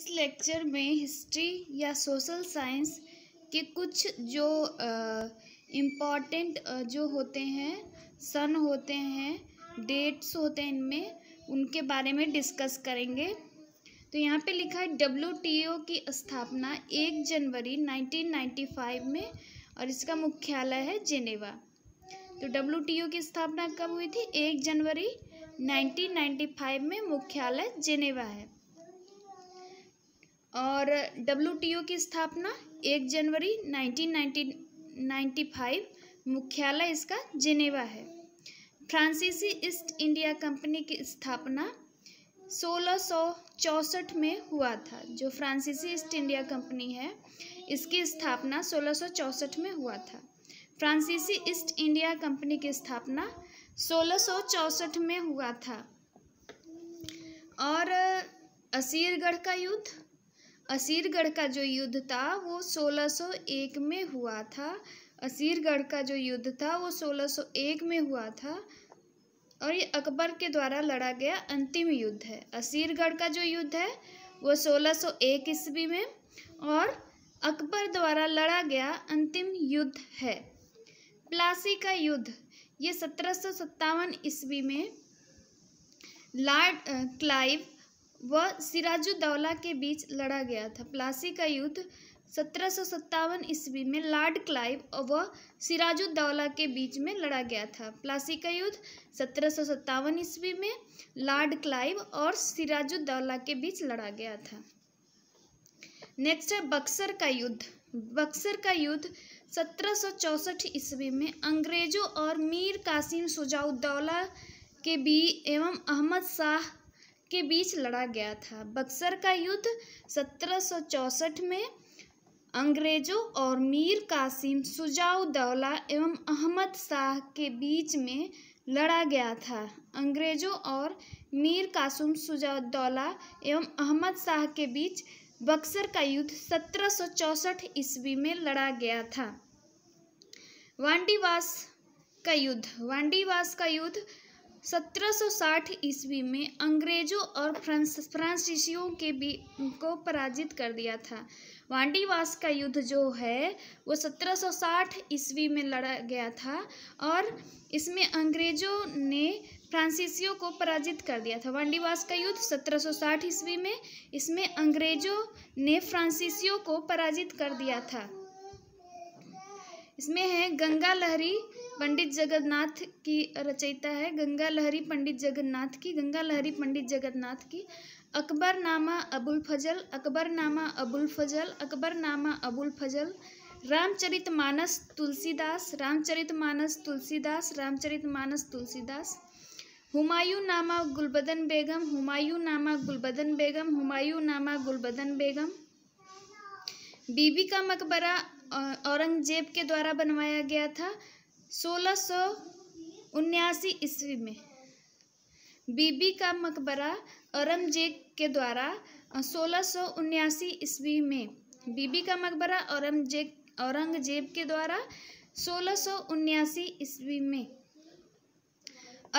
इस लेक्चर में हिस्ट्री या सोशल साइंस के कुछ जो इम्पॉर्टेंट जो होते हैं सन होते हैं डेट्स होते हैं इनमें उनके बारे में डिस्कस करेंगे तो यहाँ पे लिखा है डब्ल्यू की स्थापना एक जनवरी 1995 में और इसका मुख्यालय है जेनेवा तो डब्ल्यू की स्थापना कब हुई थी एक जनवरी 1995 में मुख्यालय जेनेवा है और डब्ल्यू की स्थापना एक जनवरी 1995 मुख्यालय इसका जिनेवा है फ्रांसीसी ईस्ट इंडिया कंपनी की स्थापना सोलह में हुआ था जो फ्रांसीसी ईस्ट इंडिया कंपनी है इसकी स्थापना सोलह में हुआ था फ्रांसीसी ईस्ट इंडिया कंपनी की स्थापना सोलह में हुआ था और असीरगढ़ का युद्ध असीरगढ़ का जो युद्ध था वो 1601 में हुआ था असीरगढ़ का जो युद्ध था वो 1601 में हुआ था और ये अकबर के द्वारा लड़ा गया अंतिम युद्ध है असीरगढ़ का जो युद्ध है वो 1601 ईस्वी में और अकबर द्वारा लड़ा गया अंतिम युद्ध है प्लासी का युद्ध ये सत्रह ईस्वी में लॉर्ड क्लाइव व सिराजुद्दौला के बीच लड़ा गया था प्लासी का युद्ध सत्रह सौ ईस्वी में लॉर्ड क्लाइव व सिराजुद्दौला के बीच में लड़ा गया था प्लासी का युद्ध सत्रह सौ ईस्वी में लॉर्ड क्लाइव और सिराजुद्दौला के बीच लड़ा गया था नेक्स्ट है बक्सर का युद्ध बक्सर का युद्ध सत्रह ईस्वी में अंग्रेजों और मीर कासिम सुजाउद्दौला के बीच एवं अहमद शाह के बीच लड़ा गया था बक्सर का युद्ध 1764 में अंग्रेजों और मीर कासिम सुजाउदौला एवं अहमद शाह के बीच में लड़ा गया था अंग्रेजों और मीर कासिम सुजाउदौला एवं अहमद शाह के बीच बक्सर का युद्ध 1764 ईस्वी में लड़ा गया था वांडीवास का युद्ध वांडीवास का युद्ध 1760 ईस्वी में अंग्रेजों और फ्रांस फ्रांसीसियों के बी को पराजित कर दिया था वांडीवास का युद्ध जो है वो 1760 ईस्वी में लड़ा गया था और इसमें अंग्रेजों ने फ्रांसीसियों को पराजित कर दिया था वांडीवास का युद्ध 1760 ईस्वी में इसमें अंग्रेजों ने फ्रांसीसियों को पराजित कर दिया था इसमें है गंगा लहरी पंडित जगन्नाथ की रचयिता है गंगा लहरी पंडित जगन्नाथ की गंगा लहरी पंडित जगन्नाथ की अकबर नामा अबुल फजल अकबर नामा अबुल फजल अकबर नामा अबुल फजल रामचरित मानस तुलसीदास रामचरित मानस तुलसीदास रामचरित मानस तुलसीदास हुमायूं नामा गुलबदन बेगम हुमायूं नामा गुलबदन बेगम हुमायूं नामा गुलबदन बेगम बीबी का मकबरा औरंगजेब के द्वारा बनवाया गया था सोलह सौ उन्यासी ईस्वी में बीबी का मकबरा औरंगजेब के द्वारा सोलह सौ उन्यासी ईस्वी में बीबी का मकबरा औरंगजेब औरंगजेब के द्वारा सोलह सौ उन्यासी ईस्वी में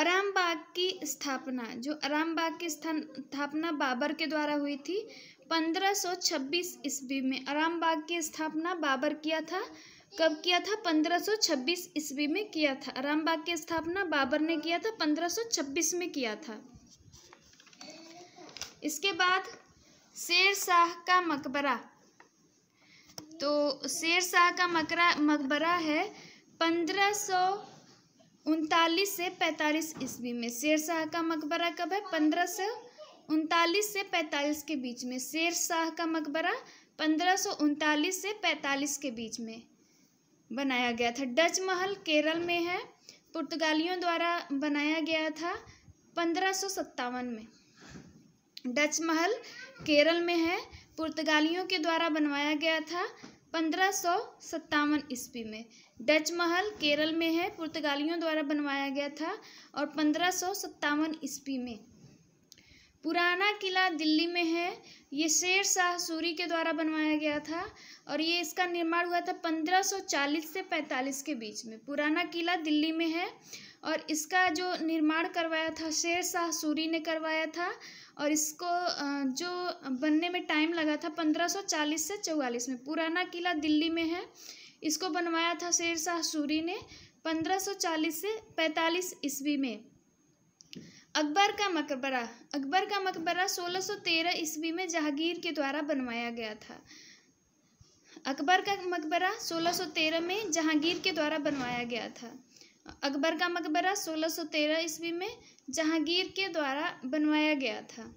आरामबाग की स्थापना जो आरामबाग की स्थापना बाबर के द्वारा हुई थी 1526 ईस्वी में आरामबाग की स्थापना बाबर किया था कब किया था 1526 ईस्वी में किया था रामबाग की स्थापना बाबर ने किया था 1526 में किया था इसके बाद शेर शाह का मकबरा तो शेर शाह का मकरा मकबरा है पंद्रह सौ उनतालीस से पैंतालीस ईस्वी में शेर शाह का मकबरा कब है पंद्रह सौ उनतालीस से पैंतालीस के बीच में शेर शाह का मकबरा पंद्रह सौ उनतालीस से पैंतालीस के बीच में बनाया गया था डच महल केरल में है पुर्तगालियों द्वारा बनाया गया था पंद्रह में डच महल केरल में है पुर्तगालियों के द्वारा बनवाया गया था पंद्रह सौ सत्तावन ईस्वी में डच महल केरल में है पुर्तगालियों द्वारा बनवाया गया था और पंद्रह सौ सत्तावन ईस्वी में पुराना किला दिल्ली में है ये शेर शाह सूरी के द्वारा बनवाया गया था और ये इसका निर्माण हुआ था 1540 से 45 के बीच में पुराना किला दिल्ली में है और इसका जो निर्माण करवाया था शेर शाह सूरी ने करवाया था और इसको जो बनने में टाइम लगा था 1540 से 44 में पुराना किला दिल्ली में है इसको बनवाया था शेर शाह सूरी ने 1540 से 45 ईस्वी में अकबर का मकबरा अकबर का मकबरा 1613 ईस्वी में जहांगीर के द्वारा बनवाया गया था अकबर का मकबरा 1613 में जहांगीर के द्वारा बनवाया गया था अकबर का मकबरा 1613 ईस्वी में जहांगीर के द्वारा बनवाया गया था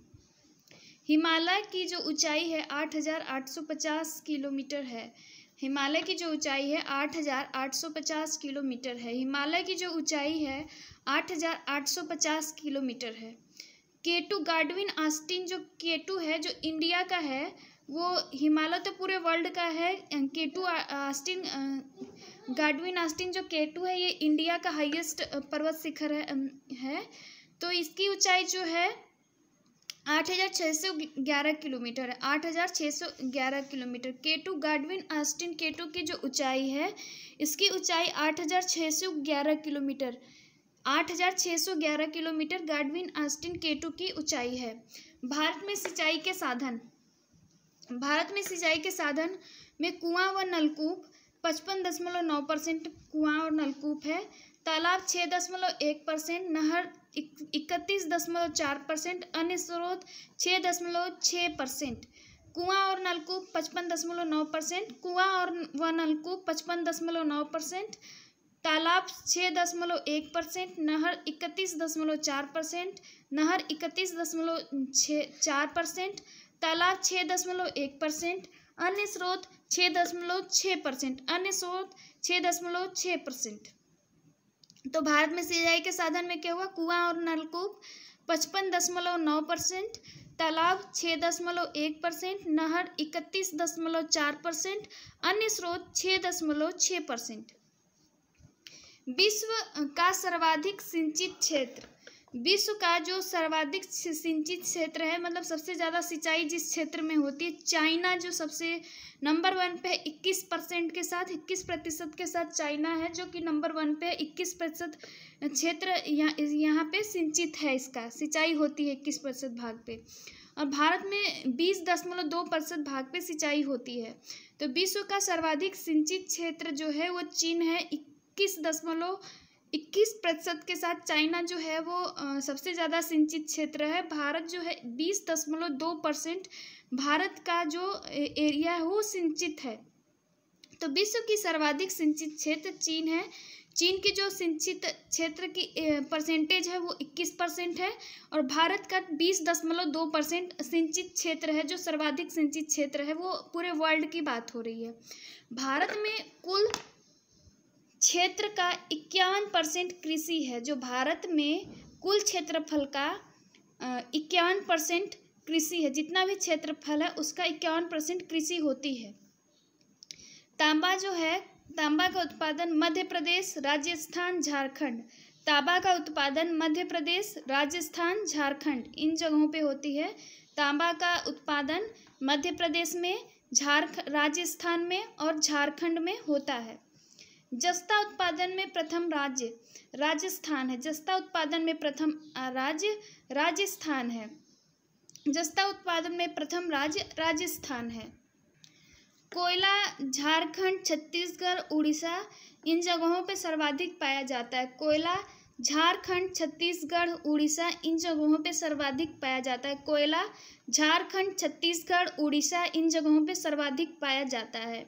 हिमालय की जो ऊंचाई है 8,850 किलोमीटर है हिमालय की जो ऊंचाई है 8,850 किलोमीटर है हिमालय की जो ऊंचाई है 8,850 किलोमीटर है केटू गार्डविन आस्टिन जो केटू है जो इंडिया का है वो हिमालय तो पूरे वर्ल्ड का है केटू आस्टिन गार्डविन आस्टिन जो केटू है ये इंडिया का हाईएस्ट पर्वत शिखर है, है तो इसकी ऊंचाई जो है आठ हज़ार छः सौ ग्यारह किलोमीटर है आठ हज़ार छः सौ ग्यारह kilometre K two Godwin Austen K two की जो ऊंचाई है इसकी ऊंचाई आठ हज़ार छः सौ ग्यारह किलोमीटर आठ हज़ार छः सौ ग्यारह kilometre Godwin Austen K two की ऊंचाई है भारत में सिंचाई के साधन भारत में सिंचाई के साधन में कुआँ व नलकूप पचपन दशमलव नौ परसेंट कुआँ और नलकूप है तालाब छः दशमलव एक परसेंट नहर इकतीस दशमलव चार परसेंट अन्य स्रोत छः दशमलव छः परसेंट कुआँ और नलकूप पचपन दशमलव नौ परसेंट कुआँ और व नलकूप पचपन दशमलव नौ परसेंट तालाब छः दशमलव एक परसेंट नहर इकतीस दशमलव चार परसेंट नहर इकतीस दशमलव छः चार परसेंट तालाब छः दशमलव एक परसेंट अन्य स्रोत छः दशमलव छः परसेंट अन्य स्रोत छः दशमलव छः परसेंट तो भारत में सिंचाई के साधन में क्या हुआ कुआं और नलकूप पचपन दशमलव नौ परसेंट तालाब छः दशमलव एक परसेंट नहर इकतीस दशमलव चार परसेंट अन्य स्रोत छः दशमलव छः परसेंट विश्व का सर्वाधिक सिंचित क्षेत्र विश्व का जो सर्वाधिक सिंचित क्षेत्र है मतलब सबसे ज़्यादा सिंचाई जिस क्षेत्र में होती है चाइना जो सबसे नंबर वन पे है इक्कीस परसेंट के साथ इक्कीस प्रतिशत के साथ चाइना है जो कि नंबर वन पे है इक्कीस प्रतिशत क्षेत्र यहाँ यहाँ पे सिंचित है इसका सिंचाई होती है इक्कीस प्रतिशत भाग पे और भारत में बीस दशमलव दो प्रतिशत भाग पे सिंचाई होती है तो विश्व का सर्वाधिक सिंचित क्षेत्र जो है वो चीन है इक्कीस दशमलव इक्कीस प्रतिशत के साथ चाइना जो है वो सबसे ज़्यादा सिंचित क्षेत्र है भारत जो है बीस दशमलव दो परसेंट भारत का जो एरिया है वो सिंचित है तो विश्व की सर्वाधिक सिंचित क्षेत्र चीन है चीन की जो सिंचित क्षेत्र की परसेंटेज है वो इक्कीस परसेंट है और भारत का बीस दशमलव दो परसेंट सिंचित क्षेत्र है जो सर्वाधिक सिंचित क्षेत्र है वो पूरे वर्ल्ड की बात हो रही है भारत में कुल क्षेत्र का इक्यावन परसेंट कृषि है जो भारत में कुल क्षेत्रफल का इक्यावन परसेंट कृषि है जितना भी क्षेत्रफल है उसका इक्यावन परसेंट कृषि होती है तांबा जो है तांबा का उत्पादन मध्य प्रदेश राजस्थान झारखंड तांबा का उत्पादन मध्य प्रदेश राजस्थान झारखंड इन जगहों पे होती है तांबा का उत्पादन मध्य प्रदेश में झारख राजस्थान में और झारखंड में होता है जस्ता उत्पादन में प्रथम राज्य राजस्थान है जस्ता उत्पादन में प्रथम राज्य राजस्थान है जस्ता उत्पादन में प्रथम राज्य राजस्थान है कोयला झारखंड छत्तीसगढ़ उड़ीसा इन जगहों पर सर्वाधिक पाया जाता है कोयला झारखंड छत्तीसगढ़ उड़ीसा इन जगहों पे सर्वाधिक पाया जाता है कोयला झारखंड छत्तीसगढ़ उड़ीसा इन जगहों पे सर्वाधिक पाया जाता है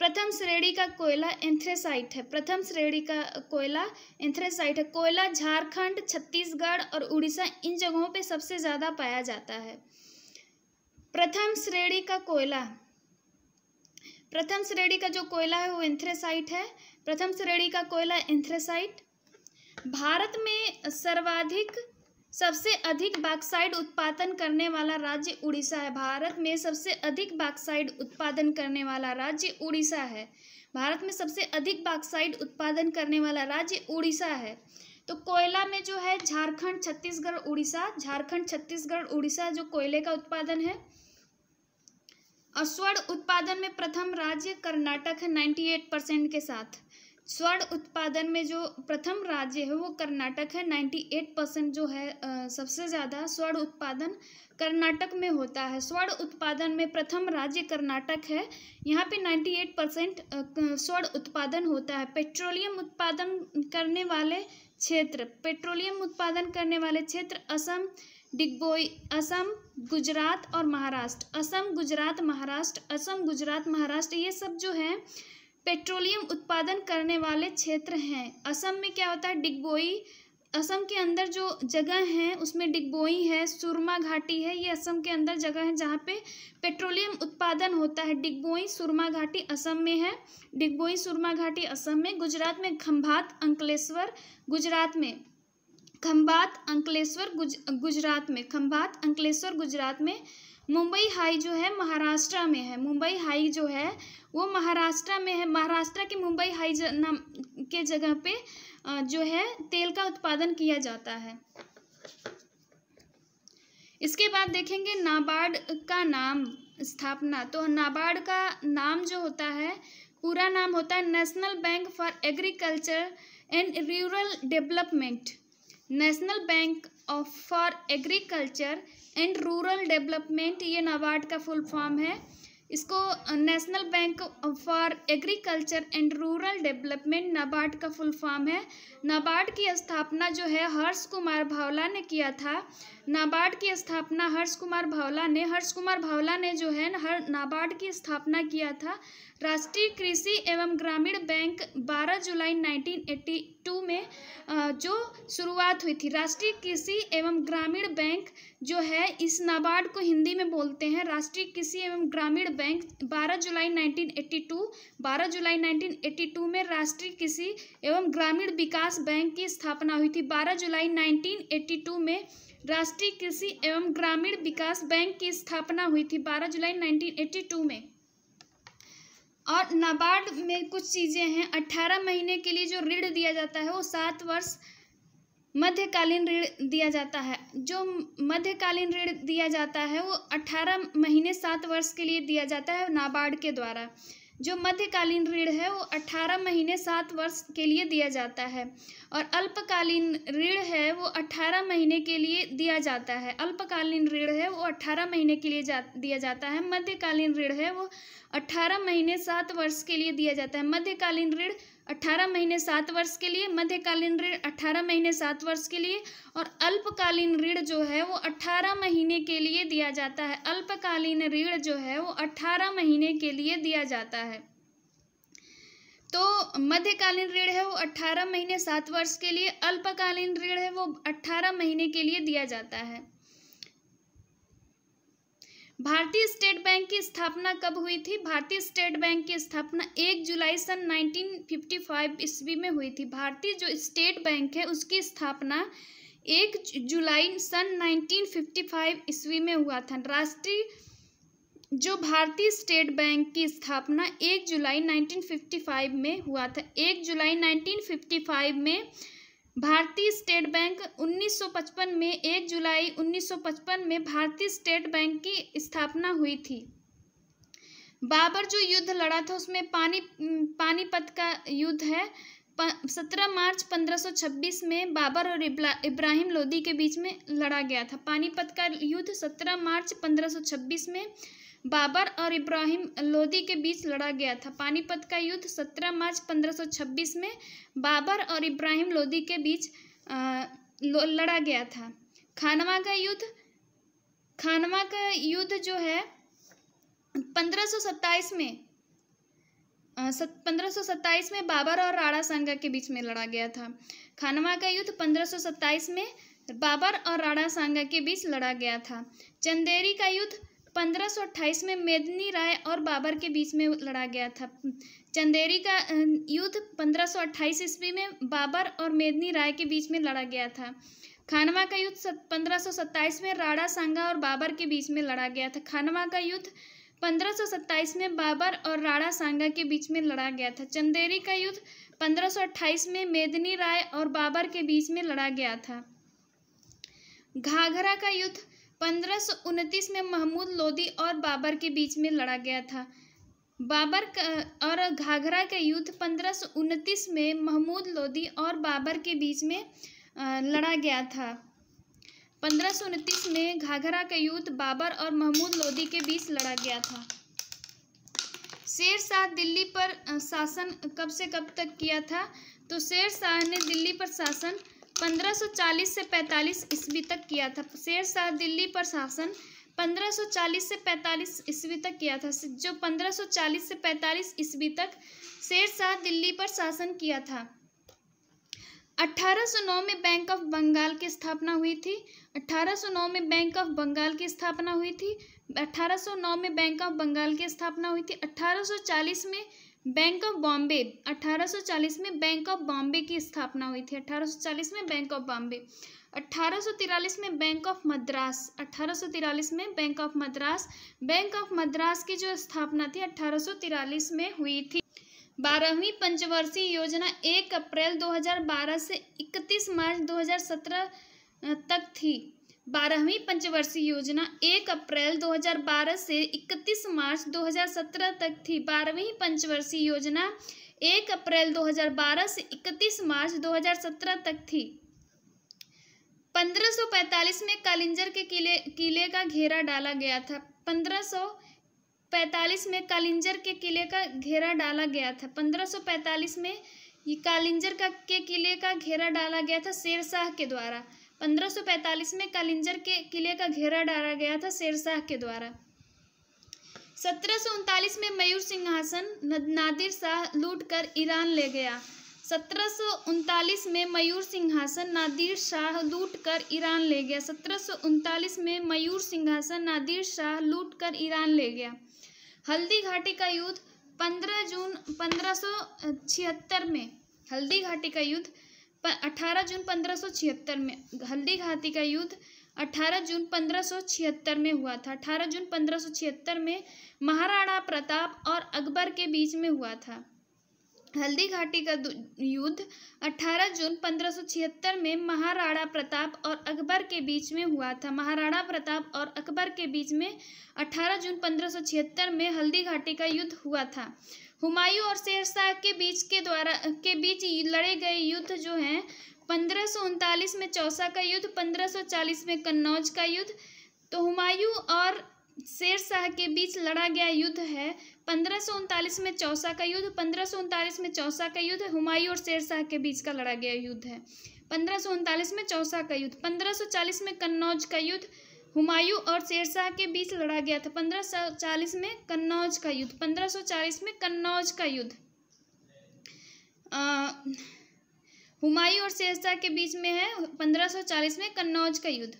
प्रथम श्रेणी का कोयला एंथ्रेसाइट है प्रथम श्रेणी का कोयला एंथ्रेसाइट है कोयला झारखंड छत्तीसगढ़ और उड़ीसा इन जगहों पे सबसे ज़्यादा पाया जाता है प्रथम श्रेणी का कोयला प्रथम श्रेणी का जो कोयला है वो एंथ्रेसाइट है प्रथम श्रेणी का कोयला एंथ्रेसाइट भारत में सर्वाधिक सबसे अधिक बाक्साइड उत्पादन करने वाला राज्य उड़ीसा है भारत में सबसे अधिक बाक्साइड उत्पादन करने वाला राज्य उड़ीसा है भारत में सबसे अधिक बाक्साइड उत्पादन करने वाला राज्य उड़ीसा है तो कोयला में जो है झारखंड छत्तीसगढ़ उड़ीसा झारखंड छत्तीसगढ़ उड़ीसा जो कोयले का उत्पादन है और स्वर्ण उत्पादन में प्रथम राज्य कर्नाटक है एट परसेंट के साथ स्वर्ण उत्पादन में जो प्रथम राज्य है वो कर्नाटक है नाइन्टी एट परसेंट जो है आ, सबसे ज़्यादा स्वर्ण उत्पादन कर्नाटक में होता है स्वर्ण उत्पादन में प्रथम राज्य कर्नाटक है यहाँ पे एट परसेंट स्वर्ण उत्पादन होता है पेट्रोलियम उत्पादन करने वाले क्षेत्र पेट्रोलियम उत्पादन करने वाले क्षेत्र असम डिग्बोई असम गुजरात और महाराष्ट्र असम गुजरात महाराष्ट्र असम गुजरात महाराष्ट्र ये सब जो है पेट्रोलियम उत्पादन करने वाले क्षेत्र हैं असम में क्या होता है डिगबोई असम के अंदर जो जगह हैं उसमें डिगबोई है सुरमा घाटी है ये असम के अंदर जगह है जहाँ पे पेट्रोलियम उत्पादन होता है डिगबोई सुरमा घाटी असम में है डिगबोई सुरमा घाटी असम में गुजरात में खंभात अंकलेश्वर गुजरात में खम्भात अंकलेश्वर गुज गुजरात में खम्भात अंकलेश्वर गुजरात में मुंबई हाई जो है महाराष्ट्र में है मुंबई हाई जो है वो महाराष्ट्र में है महाराष्ट्र के मुंबई हाई नाम के जगह पे जो है तेल का उत्पादन किया जाता है इसके बाद देखेंगे नाबार्ड का नाम स्थापना तो नाबार्ड का नाम जो होता है पूरा नाम होता है national bank for agriculture and rural development national bank of for agriculture and rural development ये नाबार्ड का फुल फॉर्म है इसको national bank for agriculture and rural development NABARD का फुल फॉर्म है नाबार्ड की स्थापना जो है हर्ष कुमार भावला ने किया था नाबार्ड की स्थापना हर्ष कुमार भावला ने हर्ष कुमार भावला ने जो है हर नाबार्ड की स्थापना किया था राष्ट्रीय कृषि एवं ग्रामीण बैंक 12 जुलाई 1982 में जो शुरुआत हुई थी राष्ट्रीय कृषि एवं ग्रामीण बैंक जो है इस नाबार्ड को हिंदी में बोलते हैं राष्ट्रीय कृषि एवं ग्रामीण बैंक 12 जुलाई 1982 12 जुलाई 1982 में राष्ट्रीय कृषि एवं ग्रामीण विकास बैंक की स्थापना हुई थी 12 जुलाई 1982 में राष्ट्रीय कृषि एवं ग्रामीण विकास बैंक की स्थापना हुई थी बारह जुलाई नाइनटीन में और नाबार्ड में कुछ चीज़ें हैं अट्ठारह महीने के लिए जो ऋण दिया जाता है वो सात वर्ष मध्यकालीन ऋण दिया जाता है जो मध्यकालीन ऋण दिया जाता है वो अट्ठारह महीने सात वर्ष के लिए दिया जाता है नाबार्ड के द्वारा जो मध्यकालीन ऋण है वो अट्ठारह महीने सात वर्ष के लिए दिया जाता है और अल्पकालीन ऋण है वो अट्ठारह महीने के लिए दिया जाता है अल्पकालीन ऋण है वो अट्ठारह महीने के लिए जा दिया जाता है मध्यकालीन ऋण है वो अट्ठारह महीने सात वर्ष के लिए दिया जाता है मध्यकालीन ऋण अठारह महीने सात वर्ष के लिए मध्यकालीन ऋण अठारह महीने सात वर्ष के लिए और अल्पकालीन ऋण जो है वो अठारह महीने के लिए दिया जाता है अल्पकालीन ऋण जो है वो अठारह महीने के लिए दिया जाता है तो मध्यकालीन ऋण है वो अठारह महीने सात वर्ष के लिए अल्पकालीन ऋण है वो अठारह महीने के लिए दिया जाता है भारतीय स्टेट बैंक की स्थापना कब हुई थी भारतीय स्टेट बैंक की स्थापना 1 जुलाई सन 1955 ईस्वी में हुई थी भारतीय जो स्टेट बैंक है उसकी स्थापना 1 जुलाई सन 1955 ईस्वी में हुआ था राष्ट्रीय जो भारतीय स्टेट बैंक की स्थापना 1 जुलाई 1955 में हुआ था 1 जुलाई 1955 में भारतीय स्टेट बैंक 1955 में 1 जुलाई 1955 में भारतीय स्टेट बैंक की स्थापना हुई थी बाबर जो युद्ध लड़ा था उसमें पानी पानीपत का युद्ध है सत्रह मार्च 1526 में बाबर और इब्राहिम लोदी के बीच में लड़ा गया था पानीपत का युद्ध 17 मार्च 1526 में बाबर और इब्राहिम लोदी के बीच लड़ा गया था पानीपत का युद्ध 17 मार्च 1526 में बाबर और इब्राहिम लोदी के बीच लड़ा गया था खानवा का युद्ध खानवा का युद्ध जो है पंद्रह में पंद्रह में बाबर और राणा सांगा के बीच में लड़ा गया था खानवा का युद्ध 1527 में बाबर और राणा सांगा के बीच लड़ा गया था चंदेरी का युद्ध 1528 में मेदनी राय और बाबर के बीच में लड़ा गया था चंदेरी का युद्ध 1528 ईस्वी में बाबर और मेदनी राय के बीच में लड़ा गया था खानवा का युद्ध 1527 में राणा सांगा और बाबर के बीच में लड़ा गया था खानवा का युद्ध 1527 में बाबर और राणा सांगा के बीच में लड़ा गया था चंदेरी का युद्ध 1528 में मेदनी राय और बाबर के बीच में लड़ा गया था घाघरा का युद्ध पंद्रह में महमूद लोदी और बाबर के बीच में लड़ा गया था बाबर और घाघरा का युद्ध पंद्रह में महमूद लोदी और बाबर के बीच में लड़ा गया था पंद्रह में घाघरा का युद्ध बाबर और महमूद लोदी के बीच लड़ा गया था शेर शाह दिल्ली पर शासन कब से कब तक किया था तो शेर शाह ने दिल्ली पर शासन 1540 से 45 ईस्वी तक किया था शेर शाह दिल्ली पर शासन 1540 से 45 ईस्वी तक किया था जो 1540 से 45 ईस्वी तक शेर शाह दिल्ली पर शासन किया था 1809 में बैंक ऑफ बंगाल की स्थापना हुई थी 1809 में बैंक ऑफ बंगाल की स्थापना हुई थी 1809 में बैंक ऑफ बंगाल की स्थापना हुई थी 1840 में बैंक ऑफ बॉम्बे 1840 में बैंक ऑफ बॉम्बे की स्थापना हुई थी 1840 में बैंक ऑफ बॉम्बे 1843 में बैंक ऑफ मद्रास 1843 में bank of Madras bank of Madras की जो स्थापना थी 1843 में हुई थी बारहवीं पंचवर्षीय योजना एक अप्रैल 2012 से 31 मार्च 2017 तक थी बारहवीं पंचवर्षीय योजना 1 अप्रैल 2012 से 31 मार्च 2017 तक थी बारहवीं पंचवर्षीय योजना 1 अप्रैल 2012 से 31 मार्च 2017 तक थी 1545 में कालिंजर के किले किले का घेरा डाला गया था 1545 में कालिंजर के किले का घेरा डाला गया था 1545 में कालिंजर का के किले का घेरा डाला गया था शेरशाह के द्वारा 1545 में कालिंजर के किले का घेरा डाला गया था शेरशाह के द्वारा सत्रह में मयूर सिंहासन नादिर शाह लूट ईरान ले गया सत्रह में मयूर सिंहासन नादिर शाह लूट कर ईरान ले गया सत्रह में मयूर सिंहासन नादिर शाह लूट कर ईरान ले गया हल्दी घाटी का युद्ध 15 जून 1576 में हल्दी घाटी का युद्ध जून 18 जून 1576 में हल्दी घाटी का युद्ध 18 जून 1576 में हुआ था 18 जून 1576 में महाराणा प्रताप और अकबर के बीच में हुआ था हल्दी घाटी का युद्ध 18 जून 1576 में महाराणा प्रताप और अकबर के बीच में हुआ था महाराणा प्रताप और अकबर के बीच में 18 जून 1576 में हल्दी घाटी का युद्ध हुआ था हुमायूं और शेरशाह के बीच के द्वारा के बीच लड़े गए युद्ध जो हैं पंद्रह में चौसा का युद्ध 1540 में कन्नौज का युद्ध तो हुमायूं और शेरशाह के बीच लड़ा गया युद्ध है पंद्रह में चौसा का युद्ध पंद्रह में चौसा का युद्ध हुमायूं और शेरशाह के बीच का लड़ा गया युद्ध है पंद्रह में चौसा का युद्ध पंद्रह में कन्नौज का युद्ध हुमायूं और शेरशाह के बीच लड़ा गया था पंद्रह सौ चालीस में कन्नौज का युद्ध पंद्रह सौ चालीस में कन्नौज का युद्ध हुमायूं और शेरशाह के बीच में है पंद्रह सौ चालीस में कन्नौज का युद्ध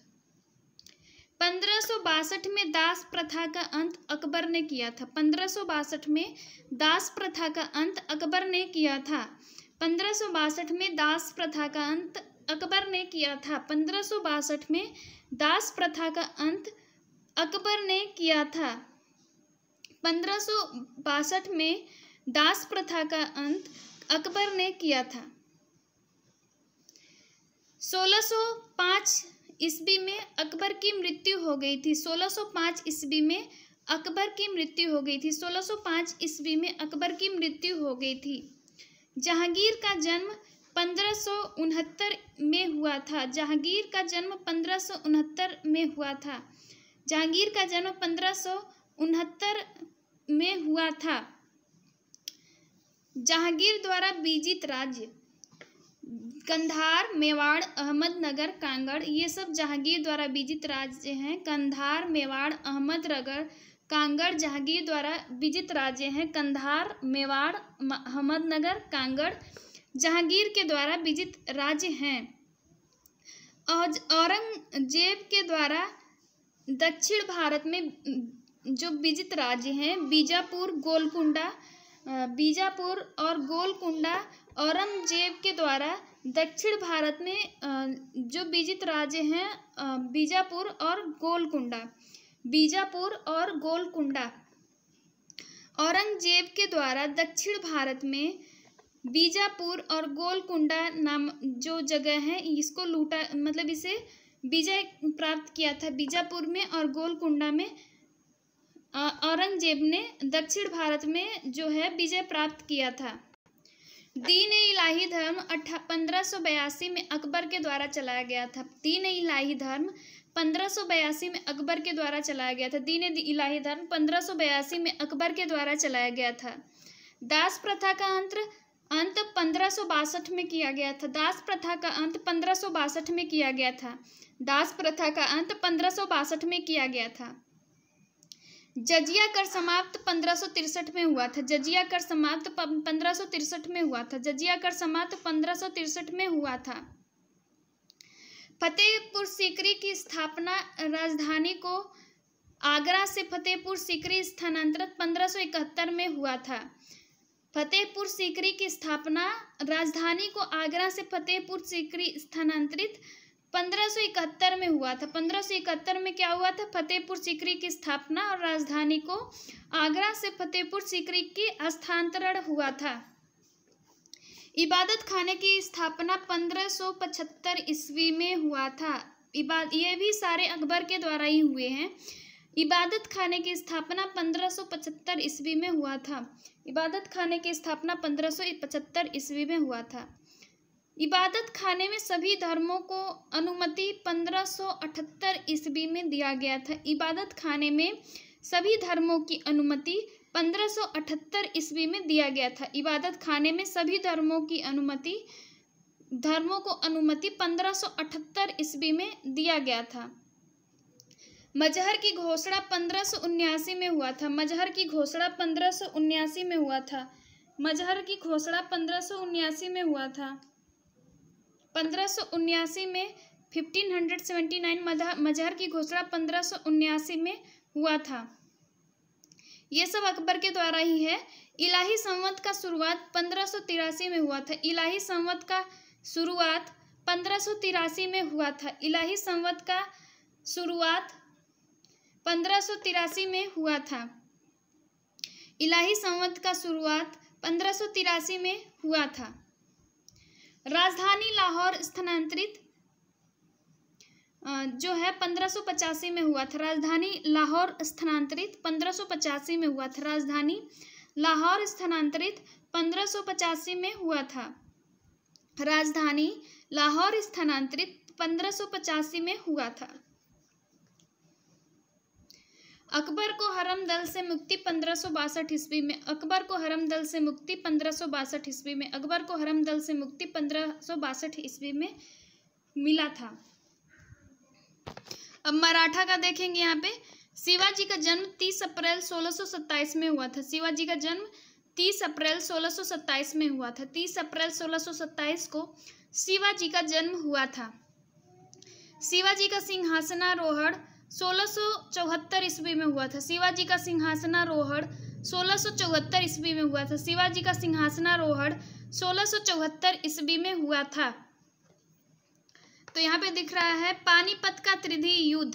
पंद्रह सौ बासठ में दास प्रथा का अंत अकबर ने किया था पंद्रह सौ बासठ में दास प्रथा का अंत अकबर ने किया था पंद्रह सौ बासठ में दास प्रथा का अंत अकबर ने किया था पंद्रह में दास प्रथा का अंत अकबर ने किया था पंद्रह में दास प्रथा का अंत अकबर ने किया था 1605 ईस्वी में अकबर की मृत्यु हो गई थी 1605 ईस्वी में अकबर की मृत्यु हो गई थी 1605 ईस्वी में अकबर की मृत्यु हो गई थी जहांगीर का जन्म पंद्रह में हुआ था जहांगीर का जन्म पंद्रह में हुआ था जहांगीर का जन्म पंद्रह में हुआ था जहांगीर द्वारा बीजित राज्य कंधार मेवाड़ अहमदनगर कांगड़ ये सब जहांगीर द्वारा बीजित राज्य हैं कंधार मेवाड़ अहमदनगर कांगड़ जहांगीर द्वारा बीजित राज्य हैं कंधार मेवाड़ अहमदनगर कांगड़ जहांगीर के द्वारा विजित राज्य हैं औरंगजेब के द्वारा दक्षिण भारत में जो विजित राज्य हैं बीजापुर गोलकुंडा बीजापुर और गोलकुंडा औरंगजेब के द्वारा दक्षिण भारत में जो विजित राज्य हैं बीजापुर और गोलकुंडा बीजापुर और गोलकुंडा औरंगजेब के द्वारा दक्षिण भारत में बीजापुर और गोलकुंडा नाम जो जगह है इसको लूटा मतलब इसे विजय प्राप्त किया था बीजापुर में और गोलकुंडा में औरंगजेब ने दक्षिण भारत में जो है विजय प्राप्त किया था दीन इलाही धर्म अठा पंद्रह में अकबर के द्वारा चलाया गया था दीन इलाही धर्म पंद्रह में अकबर के द्वारा चलाया गया था दीन इलाही धर्म पंद्रह में अकबर के द्वारा चलाया गया था दास प्रथा का अंत अंत पंद्रह में किया गया था दास प्रथा का अंत पंद्रह में किया गया था दास प्रथा का अंत पंद्रह में किया गया था जजिया कर समाप्त पंद्रह में हुआ था जजिया कर समाप्त पंद्रह में हुआ था जजिया कर समाप्त पंद्रह में हुआ था फतेहपुर सीकरी की स्थापना राजधानी को आगरा से फतेहपुर सीकरी स्थानांतरित पंद्रह में हुआ था फतेहपुर सीकरी की स्थापना राजधानी को आगरा से फतेहपुर सीकरी स्थानांतरित 1571 में हुआ था 1571 में क्या हुआ था फतेहपुर सीकरी की स्थापना और राजधानी को आगरा से फतेहपुर सीकरी की स्थानांतरण हुआ था इबादत खाने की स्थापना 1575 ईस्वी में हुआ था इबाद ये भी सारे अकबर के द्वारा ही हुए हैं इबादत खाने की स्थापना 1575 ईस्वी में हुआ था इबादत खाने की स्थापना 1575 ईस्वी में हुआ था इबादत खाने में सभी धर्मों को अनुमति 1578 ईस्वी में दिया गया था इबादत खाने में सभी धर्मों की अनुमति 1578 ईस्वी में दिया गया था इबादत खाने में सभी धर्मों की अनुमति धर्मों को अनुमति 1578 ईस्वी में दिया गया था मजहर की घोषणा पंद्रह में हुआ था मजहर की घोषणा पंद्रह में हुआ था मजहर की घोषणा पंद्रह में हुआ था पंद्रह में 1579 मजहर की घोषणा पंद्रह में हुआ था ये सब अकबर के द्वारा ही है इलाही संवत का शुरुआत पंद्रह में हुआ था इलाही संवत का शुरुआत पंद्रह में हुआ था इलाही संवत का शुरुआत पंद्रह में हुआ था इलाही संवत का शुरुआत पंद्रह में हुआ था राजधानी लाहौर स्थानांतरित जो है पंद्रह में हुआ था राजधानी लाहौर स्थानांतरित पंद्रह में हुआ था राजधानी लाहौर स्थानांतरित पंद्रह में हुआ था राजधानी लाहौर स्थानांतरित पंद्रह में हुआ था अकबर को हरम दल से मुक्ति पंद्रह सौ बासठ ईस्वी में अकबर को हरम दल से मुक्ति पंद्रह सौ ईस्वी में अकबर को हरम दल से मुक्ति पंद्रह सौ ईस्वी में मिला था अब मराठा का देखेंगे यहाँ पे शिवाजी का जन्म 30 अप्रैल 1627 में हुआ था शिवाजी का जन्म 30 अप्रैल 1627 में हुआ था 30 अप्रैल 1627 को शिवाजी का जन्म हुआ था शिवाजी का सिंहासनारोहण सोलह ईस्वी में हुआ था शिवाजी का सिंहासनारोहण सोलह ईस्वी में हुआ था शिवाजी का सिंहासनारोहण सोलह ईस्वी में हुआ था तो यहाँ पे दिख रहा है पानीपत का तृतीय युद्ध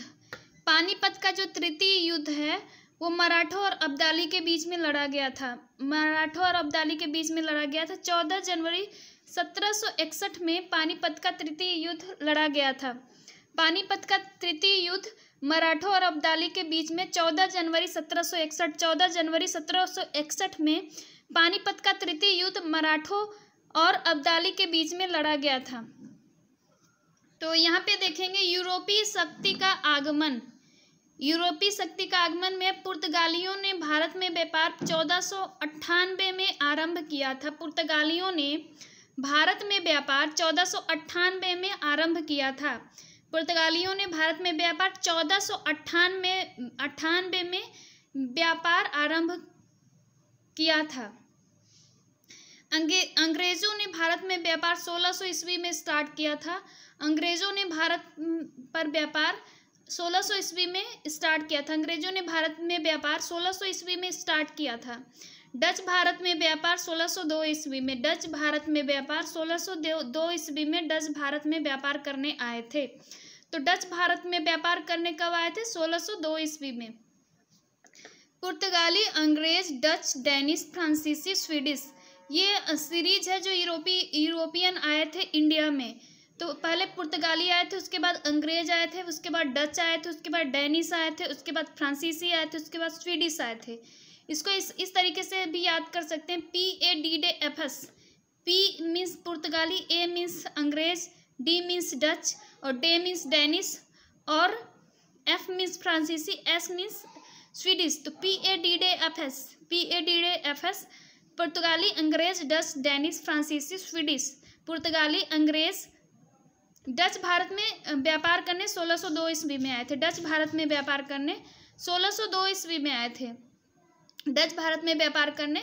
पानीपत का जो तृतीय युद्ध है वो मराठों और अब्दाली के बीच में लड़ा गया था मराठों और अब्दाली के बीच में लड़ा गया था चौदह जनवरी 1761 में पानीपत का तृतीय युद्ध लड़ा गया था पानीपत का तृतीय युद्ध मराठों और अब्दाली के बीच में 14 जनवरी 1761 14 जनवरी 1761 में पानीपत का तृतीय युद्ध मराठों और अब्दाली के बीच में लड़ा गया था तो यहाँ पे देखेंगे यूरोपीय शक्ति का आगमन यूरोपीय शक्ति का आगमन में पुर्तगालियों ने भारत में व्यापार चौदह में आरंभ किया था पुर्तगालियों ने भारत में व्यापार चौदह में आरंभ किया था पुर्तगालियों ने भारत में व्यापार चौदह सौ अट्ठानवे में व्यापार आरंभ किया था अंग्रेजों ने भारत में व्यापार 1600 ईस्वी में स्टार्ट किया था अंग्रेजों ने भारत पर व्यापार 1600 ईस्वी में स्टार्ट किया था अंग्रेजों ने भारत में व्यापार 1600 ईस्वी में स्टार्ट किया था डच भारत में व्यापार 1602 ईस्वी में डच भारत में व्यापार 1602 ईस्वी में डच भारत में व्यापार करने आए थे तो डच भारत में व्यापार करने कब आए थे 1602 ईस्वी में पुर्तगाली अंग्रेज डच डेनिश फ्रांसीसी स्वीडिश ये सीरीज है जो यूरोपी यूरोपियन आए थे इंडिया में तो पहले पुर्तगाली आए थे उसके बाद अंग्रेज आए थे उसके बाद डच आए थे उसके बाद डेनिश आए थे उसके बाद फ्रांसीसी आए थे उसके बाद स्वीडिश आए थे इसको इस इस तरीके से भी याद कर सकते हैं P A D de F S P means पुर्तगाली ए मीन्स अंग्रेज डी मीन्स डच और डे मीन्स डेनिस और एफ मीन्स फ्रांसीसी एस मीन्स स्वीडिश तो P A D de F S P A D de F S पुर्तगाली अंग्रेज Dutch Danish फ्रांसीसी Swedish पुर्तगाली अंग्रेज डच भारत में व्यापार करने 1602 ईस्वी में आए थे डच भारत में व्यापार करने 1602 ईस्वी में आए थे डच भारत में व्यापार करने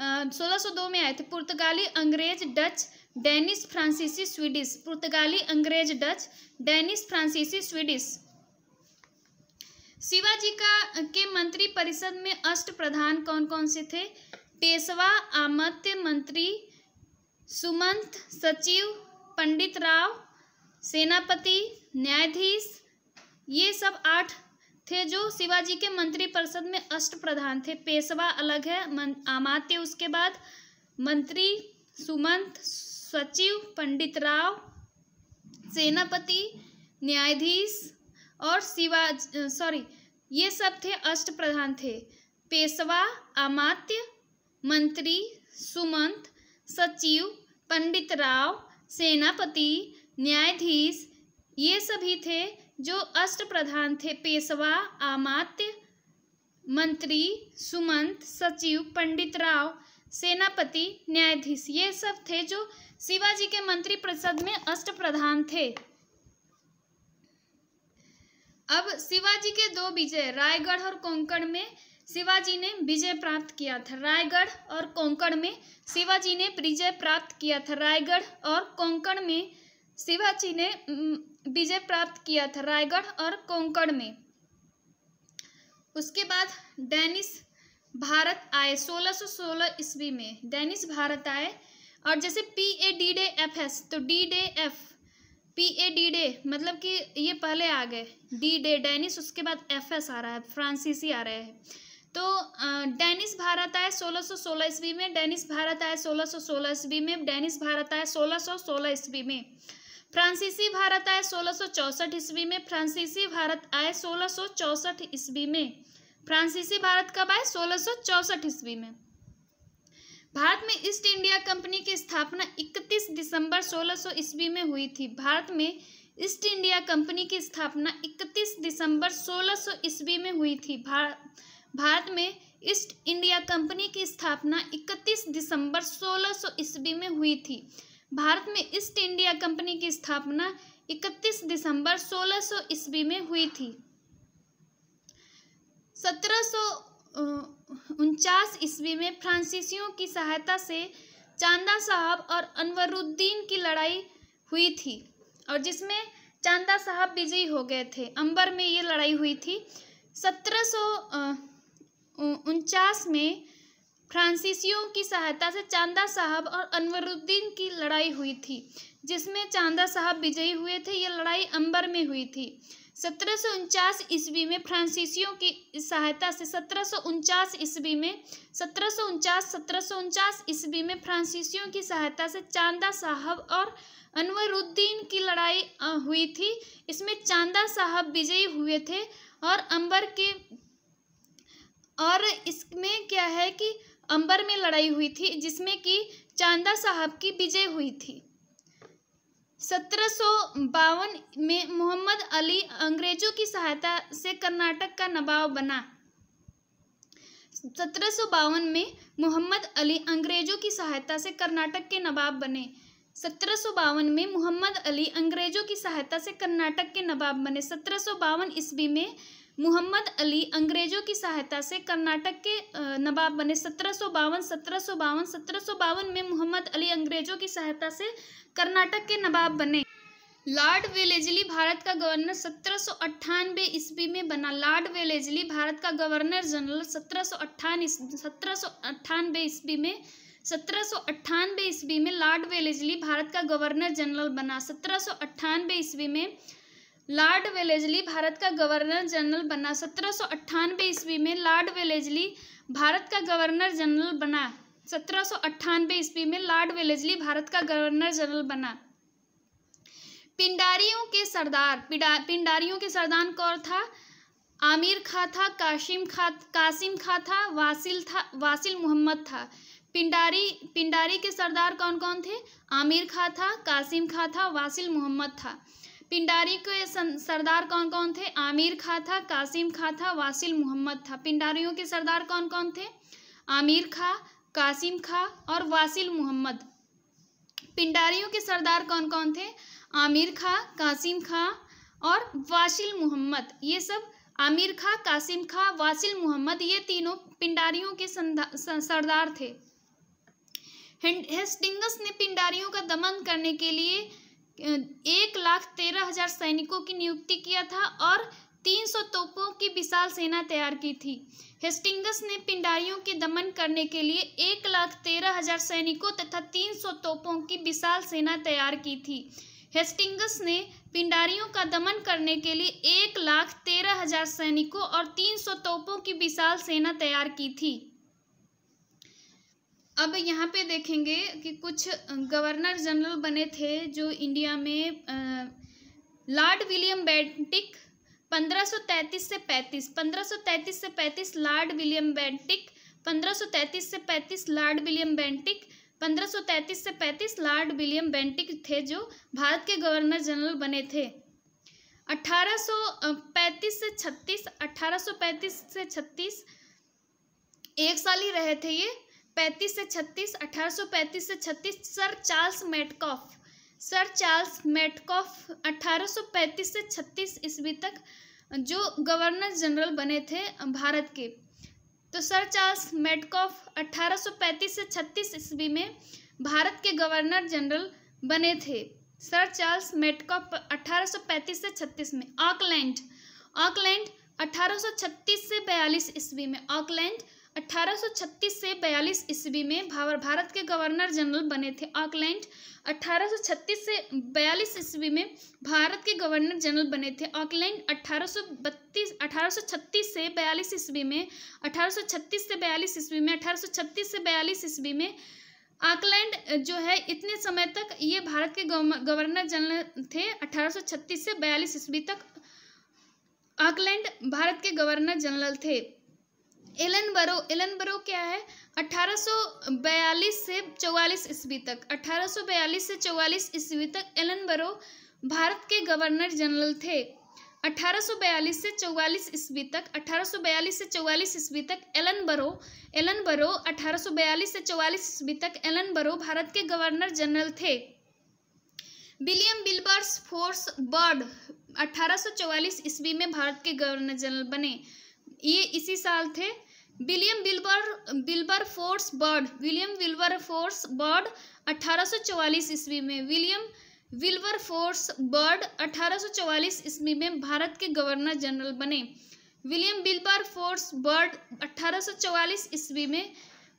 1602 में आए थे पुर्तगाली अंग्रेज डच डेनिश फ्रांसीसी स्वीडिश पुर्तगाली अंग्रेज डच डेनिस फ्रांसीसी स्वीडिश शिवाजी का के मंत्री परिषद में अष्ट प्रधान कौन कौन से थे पेशवा आमत्य मंत्री सुमंत सचिव पंडित राव सेनापति न्यायाधीश ये सब आठ थे जो शिवाजी के मंत्री परिषद में अष्ट प्रधान थे पेशवा अलग है आमात्य उसके बाद मंत्री सुमंत सचिव पंडित राव सेनापति न्यायाधीश और शिवाज सॉरी ये सब थे अष्ट प्रधान थे पेशवा आमात्य मंत्री सुमंत सचिव पंडित राव सेनापति न्यायाधीश ये सभी थे जो अष्ट प्रधान थे पेशवा आमात्य मंत्री सुमंत सचिव पंडित राव सेनापति न्यायाधीश ये सब थे जो शिवाजी के मंत्री परिषद में अष्ट प्रधान थे अब शिवाजी के दो विजय रायगढ़ और कोंकण में शिवाजी ने विजय प्राप्त किया था रायगढ़ और कोंकण में शिवाजी ने विजय प्राप्त किया था रायगढ़ और कोंकण में शिवाजी ने विजय प्राप्त किया था रायगढ़ और कोंकण में उसके बाद डेनिस भारत आए 1616 ईस्वी में डेनिस भारत आए और जैसे पी ए तो डी डे एफ एस तो D de F P A D de मतलब कि ये पहले आ गए डी डे डेनिस उसके बाद एफ एस आ रहा है फ्रांसीसी आ रहे हैं तो डेनिस भारत आए 1616 ईस्वी में डेनिस भारत आए 1616 ईस्वी में डेनिस भारत आए 1616 ईस्वी में फ्रांसीसी भारत आए सोलह ईस्वी में फ्रांसीसी भारत आए सोलह ईस्वी में फ्रांसीसी भारत कब आए सोलह ईस्वी में भारत में ईस्ट इंडिया कंपनी की स्थापना 31 दिसंबर 1600 ईस्वी में हुई थी भारत में ईस्ट इंडिया कंपनी की स्थापना 31 दिसंबर 1600 ईस्वी में हुई थी भारत में ईस्ट इंडिया कंपनी की स्थापना 31 दिसंबर 1600 ईस्वी में हुई थी भारत में ईस्ट इंडिया कंपनी की स्थापना 31 दिसंबर 1600 सो ईस्वी में हुई थी सत्रह ईस्वी में फ्रांसीसियों की सहायता से चांदा साहब और अनवरुद्दीन की लड़ाई हुई थी और जिसमें चांदा साहब विजयी हो गए थे अंबर में ये लड़ाई हुई थी सत्रह में फ्रांसीसियों की सहायता से चांदा साहब और अनवरुद्दीन की लड़ाई हुई थी जिसमें चांदा साहब विजयी हुए थे यह लड़ाई अंबर में हुई थी सत्रह सौ उनचास ईस्वी में फ्रांसीसियों की सहायता से सत्रह सौ उनचास ईस्वी में सत्रह सौ उनचास सत्रह सौ उनचास ईस्वी में फ्रांसीसियों की सहायता से चांदा साहब और अनवरुद्दीन की लड़ाई हुई थी इसमें चांदा साहब विजयी हुए थे और अंबर के और इसमें क्या है कि अंबर में लड़ाई हुई थी जिसमें कि चांदा साहब की विजय हुई थी सत्रह में मोहम्मद अली अंग्रेजों की सहायता से कर्नाटक का नवाब बना सत्रह में मोहम्मद अली अंग्रेजों की सहायता से कर्नाटक के नवाब बने सत्रह में मोहम्मद अली अंग्रेजों की सहायता से कर्नाटक के नवाब बने सत्रह ईस्वी में मुहम्मद अली अंग्रेजों की सहायता से कर्नाटक के नवाब बने सत्रह सौ बावन सत्रह सौ बावन सत्रह सौ बावन में मुहम्मद अली अंग्रेजों की सहायता से कर्नाटक के नवाब बने लॉर्ड वेलेजली भारत का गवर्नर सत्रह सौ अट्ठानवे ईस्वी में बना लॉर्ड वेलेजली भारत का गवर्नर जनरल सत्रह सौ ईस्वी में सत्रह सौ अट्ठानवे ईस्वी में लॉर्ड वेलेजली भारत का गवर्नर जनरल बना सत्रह सौ अट्ठानवे ईस्वी में लॉर्ड वेलेजली भारत का गवर्नर जनरल बना सत्रह ईस्वी में लॉर्ड वेलेजली भारत का गवर्नर जनरल बना सत्रह ईस्वी में लॉर्ड वेलेजली भारत का गवर्नर जनरल बना पिंडारियों के सरदार पिंडारियों के सरदार कौन था आमिर खा था काशिम खा कासिम खा था वासिल था वासिल मोहम्मद था पिंडारी पिंडारी के सरदार कौन कौन थे आमिर खा था कासिम खां था वासिल मोहम्मद था पिंडारी के सरदार कौन कौन थे आमिर खा था कासिम खा था वासिल मोहम्मद था पिंडारियों के सरदार कौन कौन थे आमिर खा कासिम खा और वासिल मोहम्मद पिंडारियों के सरदार कौन कौन थे आमिर खा कासिम खा और वासिल मोहम्मद ये सब आमिर खा कासिम खा वासिल मोहम्मद ये तीनों पिंडारियों के सरदार थे हेस्टिंगस ने पिंडारियों का दमन करने के लिए एक लाख तेरह हजार सैनिकों की नियुक्ति किया था और तीन सौ तोपों की विशाल सेना तैयार की थी हेस्टिंगस ने पिंडारियों के दमन करने के लिए एक लाख तेरह हजार सैनिकों तथा तीन सौ तोपों की विशाल सेना तैयार की थी हेस्टिंगस ने पिंडारियों का दमन करने के लिए एक लाख तेरह हजार सैनिकों और तीन सौ तोपों की विशाल सेना तैयार की थी अब यहाँ पे देखेंगे कि कुछ गवर्नर जनरल बने थे जो इंडिया में लॉर्ड विलियम बेंटिक 1533 से 35 1533 से 35 लॉर्ड विलियम बेंटिक 1533 से 35 लॉर्ड विलियम बेंटिक 1533 से 35 लॉर्ड विलियम बेंटिक थे जो भारत के गवर्नर जनरल बने थे 1835 से 36 1835 से 36 एक साल ही रहे थे ये पैंतीस से छत्तीस अठारह पैंतीस से छत्तीस Sir Charles Metcalfe Sir Charles Metcalfe पैंतीस से छत्तीस ईस्वी तक जो गवर्नर जनरल बने थे भारत के तो सर चार्ल्स मेटकॉफ पैंतीस से छत्तीस ईस्वी में भारत के गवर्नर जनरल बने थे सर चार्ल्स मेटकॉफ पैंतीस से छत्तीस में ऑकलैंड ऑकलैंड छत्तीस से 42 ईस्वी में ऑकलैंड 1836 से 42 ईस्वी में भावर भारत के गवर्नर जनरल बने थे ऑकलैंड 1836 से 42 ईस्वी में भारत के गवर्नर जनरल बने थे ऑकलैंड 1832 1836 से 42 ईस्वी में 1836 से 42 ईस्वी में 1836 से 42 ईस्वी में ऑकलैंड जो है इतने समय तक ये भारत के गवर्नर जनरल थे 1836 से 42 ईस्वी तक ऑकलैंड भारत के गवर्नर जनरल थे एलन एलन एलनबरो क्या है 1842 से 44 ईस्वी तक 1842 से 44 ईस्वी तक एलनबरो भारत के गवर्नर जनरल थे 1842 से 44 ईस्वी तक 1842 से 44 ईस्वी तक एलन बरो एलन बरो 1842 से 44 ईस्वी तक एलन बरो भारत के गवर्नर जनरल थे विलियम बिल्बर्स फोर्स बर्ड 1844 ईस्वी में भारत के गवर्नर जनरल बने ये इसी साल थे William Wilber Wilberforce Bird William Wilberforce Bird 1844 ईस्वी में विलियम विल्बर फोर्स बर्ड 1844 ईस्वी में भारत के गवर्नर जनरल बने विलियम बिल्बर फोर्स बर्ड 1844 ईस्वी में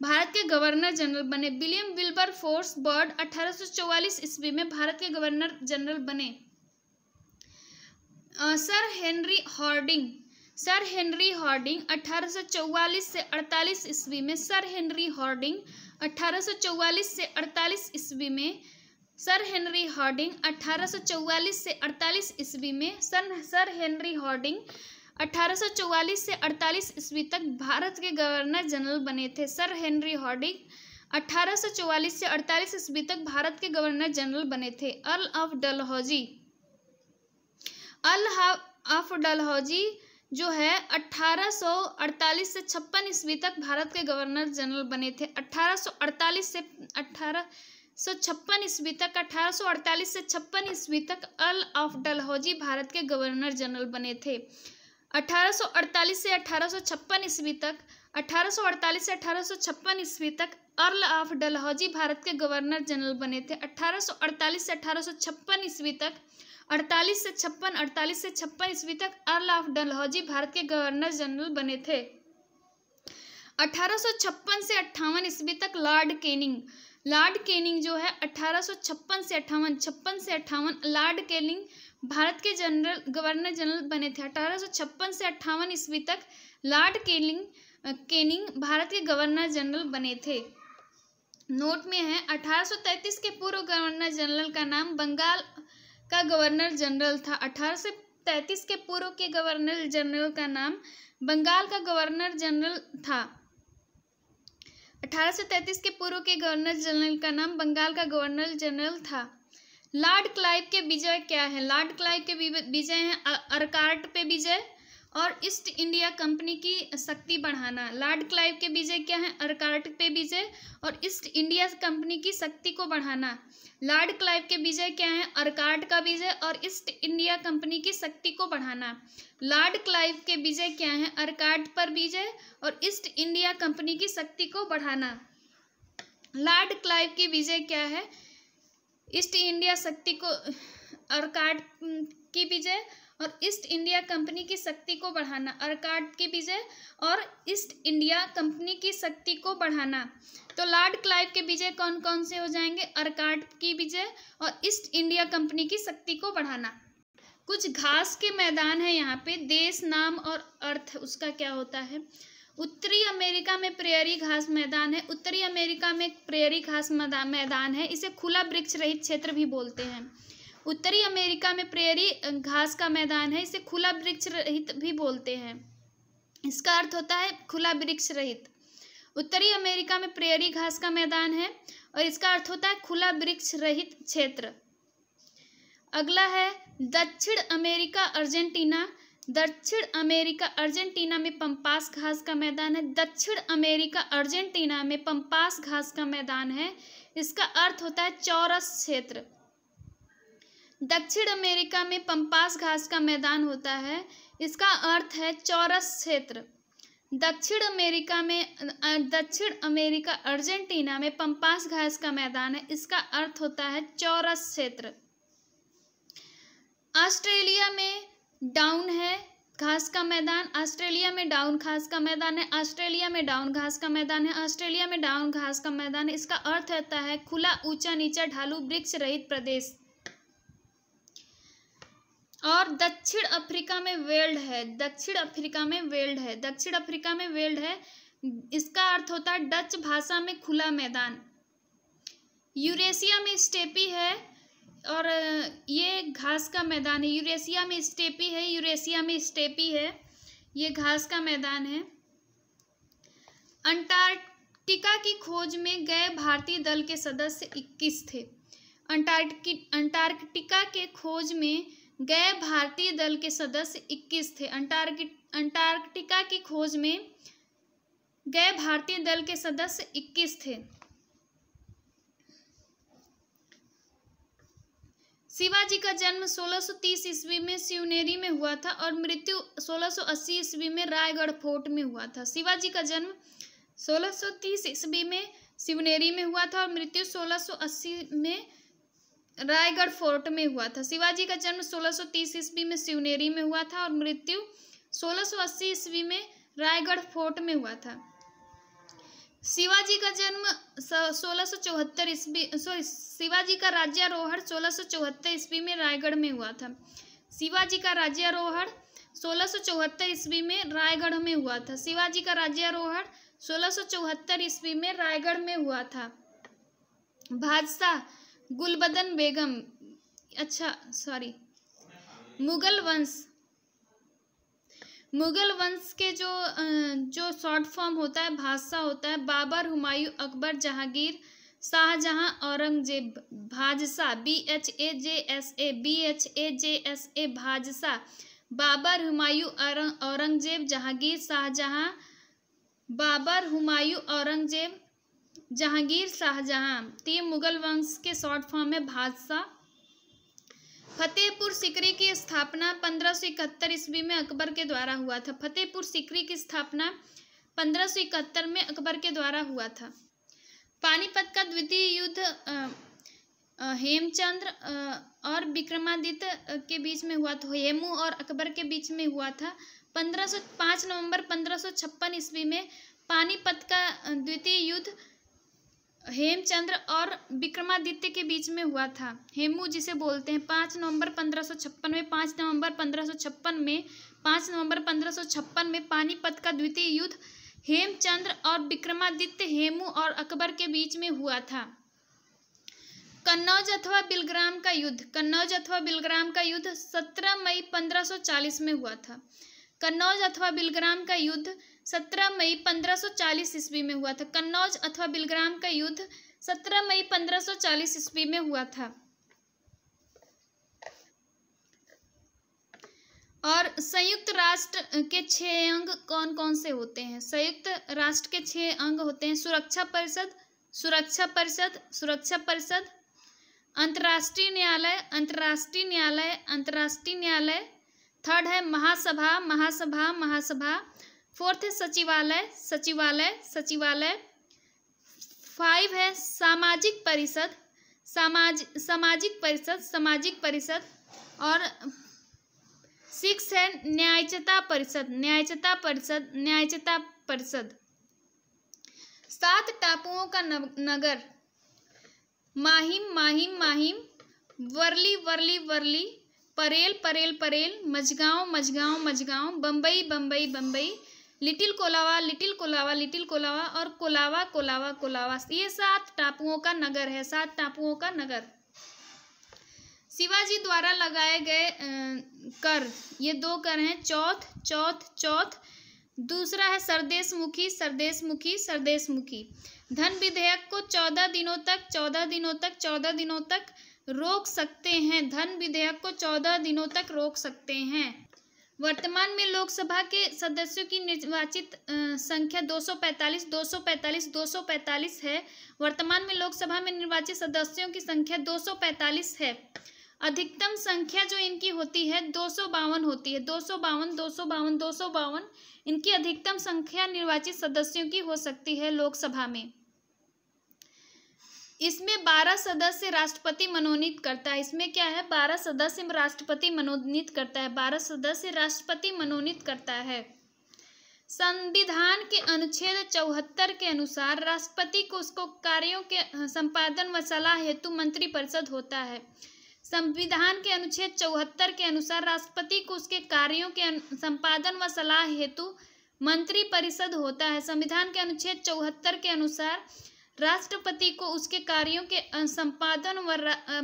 भारत के गवर्नर जनरल बने विलियम विल्बर फोर्स बर्ड 1844 ईस्वी में भारत के गवर्नर जनरल बने Sir Henry Hardinge Sir Henry Hardinge 1844 से 48 ईस्वी में सर हेनरी हॉर्डिंग 1844 से 48 ईस्वी में सर हेनरी हॉर्डिंग 1844 से 48 ईस्वी में सर सर हेनरी हॉर्डिंग 1844 से 48 ईस्वी तक भारत के गवर्नर जनरल बने थे सर हेनरी हॉर्डिंग 1844 से 48 ईस्वी तक भारत के गवर्नर जनरल बने थे Earl of Dalhousie Earl of Dalhousie जो है 1848 से छप्पन ईस्वी तक भारत के गवर्नर जनरल बने थे 1848 से अठारह सौ छप्पन ईस्वी तक 1848 से छप्पन ईस्वी तक अल ऑफ डलहौजी भारत के गवर्नर जनरल बने थे 1848 से अठारह ईस्वी तक 1848 से अठारह ईस्वी तक अर्ल ऑफ डलहौजी भारत के गवर्नर जनरल बने थे 1848 से अठारह ईस्वी तक 48 से छप्पन 48 से छप्पन ईस्वी तक अर्ल ऑफ डलहौजी भारत के गवर्नर जनरल बने थे 1856 से अट्ठावन ईस्वी तक लॉर्ड केनिंग लॉर्ड केनिंग जो है 1856 से अट्ठावन छप्पन से अट्ठावन लॉर्ड केनिंग भारत के जनरल गवर्नर जनरल बने थे 1856 से अट्ठावन ईस्वी तक लॉर्ड केनिंग केनिंग भारत के गवर्नर जनरल बने थे नोट में है 1833 के पूर्व गवर्नर जनरल का नाम बंगाल का गवर्नर जनरल था अठारह तैतीस के पूर्व के गवर्नर जनरल का नाम बंगाल का गवर्नर जनरल था अठारह तैतीस के पूर्व के गवर्नर जनरल का नाम बंगाल का गवर्नर जनरल था लॉर्ड क्लाइव के विजय क्या है लॉर्ड क्लाइव के विजय है अरकार्ट पे विजय और ईस्ट इंडिया कंपनी की शक्ति बढ़ाना लॉर्ड क्लाइव के विजय क्या है अर्कार्ट पे विजय और ईस्ट इंडिया कंपनी की शक्ति को बढ़ाना लॉर्ड क्लाइव के विजय क्या है अर्कार्ट का विजय और ईस्ट इंडिया कंपनी की शक्ति को बढ़ाना लॉर्ड क्लाइव के विजय क्या है अर्कार्ट पर विजय और ईस्ट इंडिया कंपनी की शक्ति को बढ़ाना लॉर्ड क्लाइव की विजय क्या है ईस्ट इंडिया शक्ति को अर्कार्ट की विजय और ईस्ट इंडिया कंपनी की शक्ति को बढ़ाना अर्काट की विजय और ईस्ट इंडिया कंपनी की शक्ति को बढ़ाना तो लॉर्ड क्लाइव के विजय कौन कौन से हो जाएंगे अर्काट की विजय और ईस्ट इंडिया कंपनी की शक्ति को बढ़ाना कुछ घास के मैदान है यहाँ पे देश नाम और अर्थ उसका क्या होता है उत्तरी अमेरिका में प्रेयरी घास मैदान है उत्तरी अमेरिका में प्रेयरी घास मैदान है इसे खुला वृक्ष रहित क्षेत्र भी बोलते हैं उत्तरी अमेरिका में प्रेरी घास का मैदान है इसे खुला वृक्ष रहित भी बोलते हैं इसका अर्थ होता है खुला वृक्ष रहित उत्तरी अमेरिका में प्रेरी घास का मैदान है और इसका अर्थ होता है खुला वृक्ष रहित क्षेत्र अगला है दक्षिण अमेरिका अर्जेंटीना दक्षिण अमेरिका अर्जेंटीना में पंपास घास का मैदान है दक्षिण अमेरिका अर्जेंटीना में पंपास घास का मैदान है इसका अर्थ होता है चौरस क्षेत्र दक्षिण अमेरिका में पंपास घास का मैदान होता है इसका अर्थ है चौरस क्षेत्र दक्षिण अमेरिका में दक्षिण अमेरिका अर्जेंटीना में पंपास घास का मैदान है इसका अर्थ होता है चौरस क्षेत्र ऑस्ट्रेलिया में डाउन है घास का मैदान ऑस्ट्रेलिया में डाउन घास का मैदान है ऑस्ट्रेलिया में डाउन घास का मैदान है ऑस्ट्रेलिया में डाउन घास का मैदान है इसका अर्थ होता है खुला ऊंचा नीचा ढालू वृक्ष रहित प्रदेश और दक्षिण अफ्रीका में वेल्ड है दक्षिण अफ्रीका में वेल्ड है दक्षिण अफ्रीका में वेल्ड है इसका अर्थ होता है डच भाषा में खुला मैदान यूरेशिया में स्टेपी है और ये घास का मैदान है यूरेशिया में स्टेपी है यूरेशिया में स्टेपी है ये घास का मैदान है अंटार्कटिका की खोज में गए भारतीय दल के सदस्य 21 थे अंटार्कटिका के खोज में गए भारतीय दल के सदस्य 21 थे अंटार्कटिका की खोज में गए भारतीय दल के सदस्य 21 थे शिवाजी का जन्म 1630 ईस्वी में शिवनेरी में हुआ था और मृत्यु 1680 ईस्वी में रायगढ़ फोर्ट में हुआ था शिवाजी का जन्म 1630 ईस्वी में शिवनेरी में हुआ था और मृत्यु 1680 में रायगढ़ फोर्ट में हुआ था शिवाजी का जन्म 1630 ईस्वी में शिवनेरी में हुआ था और मृत्यु 1680 ईस्वी में रायगढ़ फोर्ट में हुआ था शिवाजी का जन्म सोलह सौ चौहत्तर ईस्वी सॉरी शिवाजी का राज्यारोहण सोलह चौहत्तर ईस्वी में रायगढ़ में हुआ था शिवाजी का राज्यारोहण सोलह चौहत्तर ईस्वी में रायगढ़ में हुआ था शिवाजी का राज्यारोहण सोलह चौहत्तर ईस्वी में रायगढ़ में हुआ था भादशाह गुलबदन बेगम अच्छा सॉरी मुगल वंश मुगल वंश के जो जो शॉर्ट फॉर्म होता है भाषा होता है बाबर हुमायूं अकबर जहांगीर शाहजहां औरंगजेब भाजसा B H A J S A B H A J S A भाजसा बाबर हुमायूं औरंगजेब जहांगीर शाहजहां बाबर हुमायूं औरंगजेब जहांगीर शाहजहां तो ये मुगल वंश के शॉर्ट फॉर्म है भादशाह फतेहपुर सिकरी की स्थापना पंद्रह सौ इकहत्तर ईस्वी में अकबर के द्वारा हुआ था फतेहपुर सिकरी की स्थापना पंद्रह सौ इकहत्तर में अकबर के द्वारा हुआ था पानीपत का द्वितीय युद्ध हेमचंद्र और विक्रमादित्य के बीच में हुआ था हेमू और अकबर के बीच में हुआ था पंद्रह सौ पाँच नवंबर पंद्रह सौ छप्पन ईस्वी में पानीपत का द्वितीय युद्ध हेमचंद्र और विक्रमादित्य के बीच में हुआ था हेमू जिसे बोलते हैं पाँच नवंबर पंद्रह में पाँच नवंबर पंद्रह में पाँच नवंबर पंद्रह में पानीपत का द्वितीय युद्ध हेमचंद्र और विक्रमादित्य हेमू और अकबर के बीच में हुआ था कन्नौज अथवा बिलग्राम का युद्ध कन्नौज अथवा बिलग्राम का युद्ध सत्रह मई चालीस में हुआ था कन्नौज अथवा बिलग्राम का युद्ध 17 मई 1540 ईस्वी में हुआ था कन्नौज अथवा बिलग्राम का युद्ध 17 मई 1540 ईस्वी में हुआ था और संयुक्त राष्ट्र के छह अंग कौन कौन से होते हैं संयुक्त राष्ट्र के छह अंग होते हैं सुरक्षा परिषद सुरक्षा परिषद सुरक्षा परिषद अंतर्राष्ट्रीय न्यायालय अंतर्राष्ट्रीय न्यायालय अंतर्राष्ट्रीय न्यायालय थर्ड है महासभा महासभा महासभा फोर्थ है सचिवालय सचिवालय सचिवालय फाइव है सामाजिक परिषद समाज सामाजिक परिषद सामाजिक परिषद और सिक्स है न्यायचता परिषद न्यायचता परिषद न्यायचता परिषद सात टापुओं का नगर Mahim Mahim Mahim Worli Worli Worli Parel Parel Parel Mazgaon Mazgaon Mazgaon Bombay Bombay Bombay Little Colaba Little Colaba Little Colaba और कोलावा कोलावा कोलावा ये सात टापुओं का नगर है सात टापुओं का नगर शिवाजी द्वारा लगाए गए कर ये दो कर हैं चौथ चौथ चौथ दूसरा है सरदेश मुखी सरदेश मुखी सरदेश मुखी धन विधेयक को चौदह दिनों तक चौदह दिनों तक चौदह दिनों तक रोक सकते हैं धन विधेयक को चौदह दिनों तक रोक सकते हैं वर्तमान में लोकसभा के सदस्यों की निर्वाचित संख्या 245 245 245 है वर्तमान में लोकसभा में निर्वाचित सदस्यों की संख्या 245 है अधिकतम संख्या जो इनकी होती है दो होती है दो सौ बावन दो सौ बावन दो सौ बावन इनकी अधिकतम संख्या निर्वाचित सदस्यों की हो सकती है लोकसभा में इसमें बारह सदस्य राष्ट्रपति मनोनीत करता है इसमें क्या है बारह सदस्य राष्ट्रपति मनोनीत करता है बारह सदस्य राष्ट्रपति मनोनीत करता है संविधान के अनुच्छेद चौहत्तर के अनुसार राष्ट्रपति को उसको कार्यों के संपादन व सलाह हेतु मंत्री परिषद होता है संविधान के अनुच्छेद चौहत्तर के अनुसार राष्ट्रपति को उसके कार्यों के संपादन व सलाह हेतु मंत्री परिषद होता है संविधान के अनुच्छेद चौहत्तर के अनुसार राष्ट्रपति को उसके कार्यों के संपादन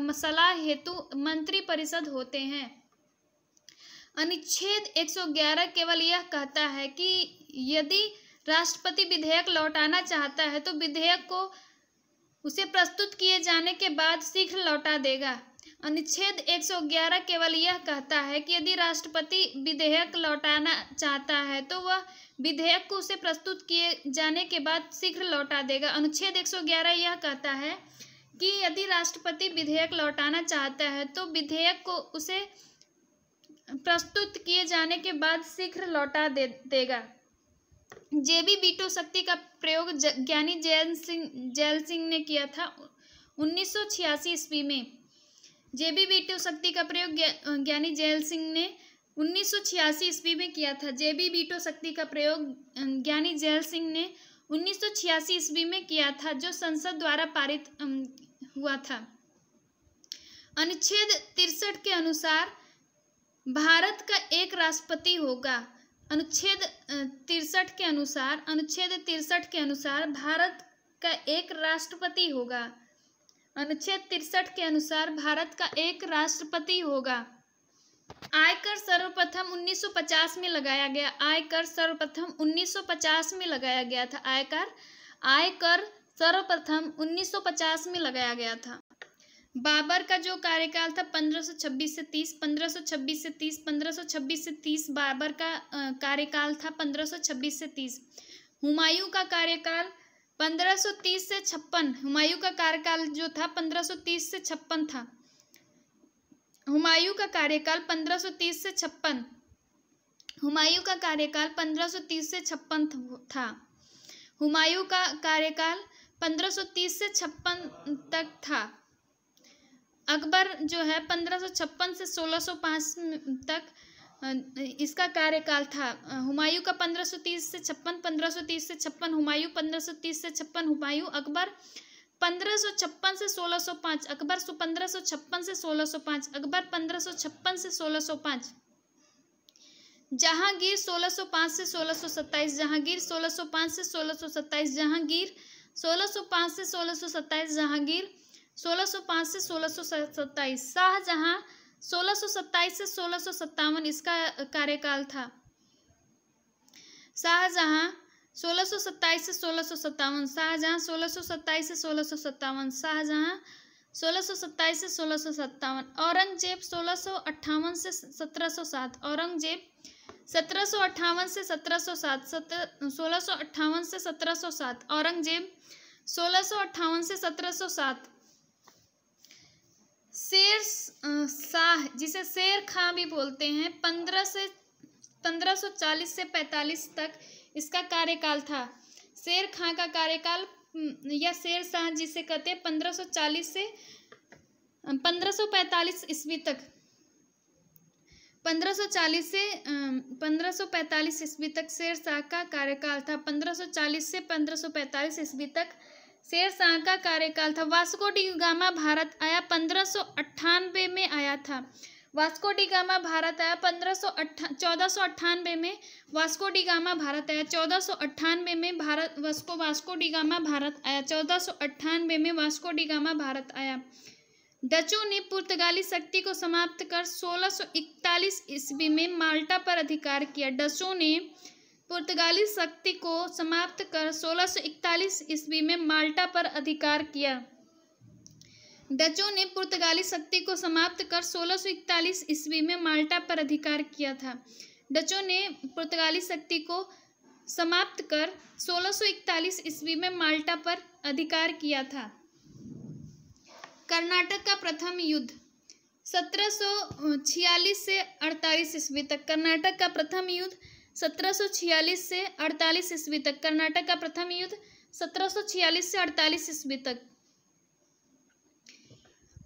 व सलाह हेतु मंत्री परिषद होते हैं अनुच्छेद 111 केवल यह कहता है कि यदि राष्ट्रपति विधेयक लौटाना चाहता है तो विधेयक को उसे प्रस्तुत किए जाने के बाद शीघ्र लौटा देगा अनुच्छेद 111 केवल यह कहता है कि यदि राष्ट्रपति विधेयक लौटाना चाहता है तो वह विधेयक को उसे प्रस्तुत किए जाने के बाद शीघ्र लौटा देगा अनुच्छेद 111 यह कहता है कि यदि राष्ट्रपति विधेयक लौटाना चाहता है तो विधेयक को उसे प्रस्तुत किए जाने के बाद शीघ्र लौटा दे देगा जेबी बीटो शक्ति का प्रयोग ज्ञानी जैल सिंह जैल सिंह ने किया था 1986 ईस्वी में जेबी बीटी शक्ति का प्रयोग ज्ञानी जयल सिंह ने 1986 ईस्वी में किया था जेबी बीटो शक्ति का प्रयोग ज्ञानी जयल सिंह ने 1986 ईस्वी में किया था जो संसद द्वारा पारित हुआ था अनुच्छेद तिरसठ के अनुसार भारत का एक राष्ट्रपति होगा अनुच्छेद तिरसठ के अनुसार अनुच्छेद तिरसठ के अनुसार भारत का एक राष्ट्रपति होगा अनुच्छेद तिरसठ के अनुसार भारत का एक राष्ट्रपति होगा आयकर सर्वप्रथम 1950 में लगाया गया आयकर सर्वप्रथम 1950 में लगाया गया था आयकर आयकर सर्वप्रथम 1950 में लगाया गया था बाबर का जो कार्यकाल था 1526 से 30 1526 से 30 1526 से 30 बाबर का कार्यकाल था 1526 से 30 हुमायूं का कार्यकाल 1530 से छप्पन हुमायूं का कार्यकाल जो था 1530 से छप्पन था हुमायूं का कार्यकाल 1530 से छप्पन हुमायूं का कार्यकाल 1530 से छप्पन था हुमायूं का कार्यकाल 1530 से छप्पन तक था अकबर जो है 1556 से 1605 तक इसका कार्यकाल था हुमायूं का तीस से छप्पन तीस से छप्पन हुमायूं तीस से छप्पन हुमायूं अकबर पंद्रह सौ छप्पन से सोलह सौ पाँच अकबर सो पंद्रह सौ छप्पन से सोलह सौ पाँच अकबर पंद्रह सौ छप्पन से सोलह सौ पाँच जहांगीर सोलह सौ पाँच से सोलह सौ सत्ताईस जहांगीर सोलह सौ पाँच से सोलह सौ सत्ताईस जहांगीर सोलह सौ पाँच से सोलह सौ सत्ताईस जहांगीर सोलह सौ पाँच से सोलह सौ सत्ताईस शाहजहाँ 1627 से सोलह इसका कार्यकाल था शाहजहां 1627 से सोलह शाहजहां 1627 से सोलह शाहजहां 1627 से सोलह औरंगजेब सोलह से सत्रह औरंगजेब सत्रह से सत्रह सोलह से सत्रह औरंगजेब सोलह से सत्रह शेर शाह जिसे शेर खां भी बोलते हैं पंद्रह से चालीस से पैंतालीस तक इसका कार्यकाल था शेर खां का कार्यकाल या शेर शाह जिसे कहते हैं चालीस से पैंतालीस ईस्वी तक चालीस से पैंतालीस ईस्वी तक शेर शाह का कार्यकाल था चालीस से पैंतालीस ईस्वी तक शेर शाह का कार्यकाल था वास्को डी गामा भारत आया पंद्रह में आया था वास्को डी गामा भारत आया पंद्रह सौ चौदह सौ अट्ठानवे में वास्को डी गामा भारत आया चौदह सौ अट्ठानवे में Bharat Vasco Vasco da Gama Bharat आया चौदह सौ अट्ठानवे में वास्को डी गामा भारत आया डचों ने पुर्तगाली शक्ति को समाप्त कर 1641 ईस्वी में माल्टा पर अधिकार किया डचों ने पुर्तगाली शक्ति को समाप्त कर 1641 ईस्वी में माल्टा पर अधिकार किया डचों ने पुर्तगाली शक्ति को समाप्त कर 1641 ईस्वी में माल्टा पर अधिकार किया था डचों ने पुर्तगाली शक्ति को समाप्त कर 1641 ईस्वी में माल्टा पर अधिकार किया था कर्नाटक का प्रथम युद्ध 1746 से 48 ईस्वी तक कर्नाटक का प्रथम युद्ध 1746 से 48 ईस्वी तक कर्नाटक का प्रथम युद्ध 1746 से 48 ईस्वी तक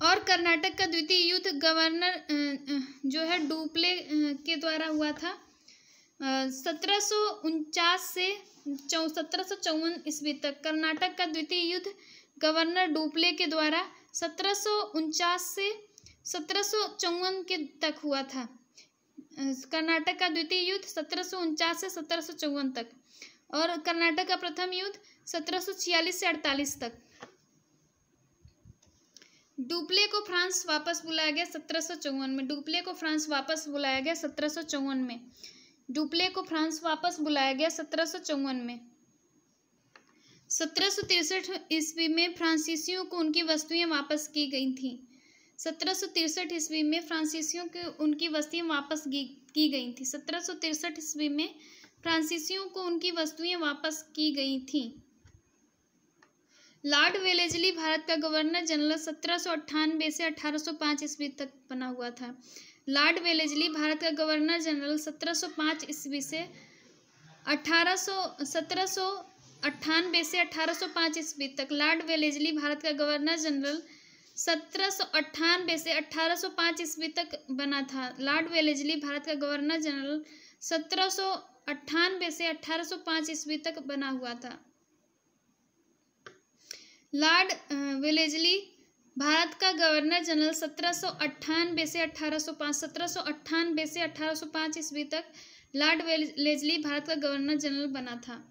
और कर्नाटक का द्वितीय युद्ध गवर्नर जो है डूपले के द्वारा हुआ था सत्रह से चौ सत्रह ईस्वी तक कर्नाटक का द्वितीय युद्ध गवर्नर डूपले के द्वारा सत्रह से सत्रह के तक हुआ था कर्नाटक का द्वितीय युद्ध सत्रह से सत्रह तक और कर्नाटक का प्रथम युद्ध सत्रह से अड़तालीस तक डुप्ले को फ्रांस वापस बुलाया गया सत्रह में डुप्ले को फ्रांस वापस बुलाया गया सत्रह में डुप्ले को फ्रांस वापस बुलाया गया सत्रह में सत्रह ईस्वी में फ्रांसीसियों को उनकी वस्तुएं वापस की गई थीं सत्रह ईस्वी में फ्रांसीसियों के उनकी वस्तियाँ वापस की गई थी सत्रह ईस्वी में फ्रांसीसियों को उनकी वस्तुएं वापस की गई थी लॉर्ड वेलेजली भारत का गवर्नर जनरल सत्रह से 1805 ईस्वी तक बना हुआ था लॉर्ड वेलेजली भारत का गवर्नर जनरल 1705 ईस्वी से 1800 सौ से 1805 ईस्वी तक लॉर्ड वेलेजली भारत का गवर्नर जनरल सत्रह से अठारह ईस्वी तक बना था लॉर्ड वेलेजली भारत का गवर्नर जनरल सत्रह से अठारह ईस्वी तक बना हुआ था लॉर्ड वेलेजली भारत का गवर्नर जनरल सत्रह से अठारह सौ पांच सत्रह से अठारह ईस्वी तक लॉर्ड वेलेजली भारत का गवर्नर जनरल बना था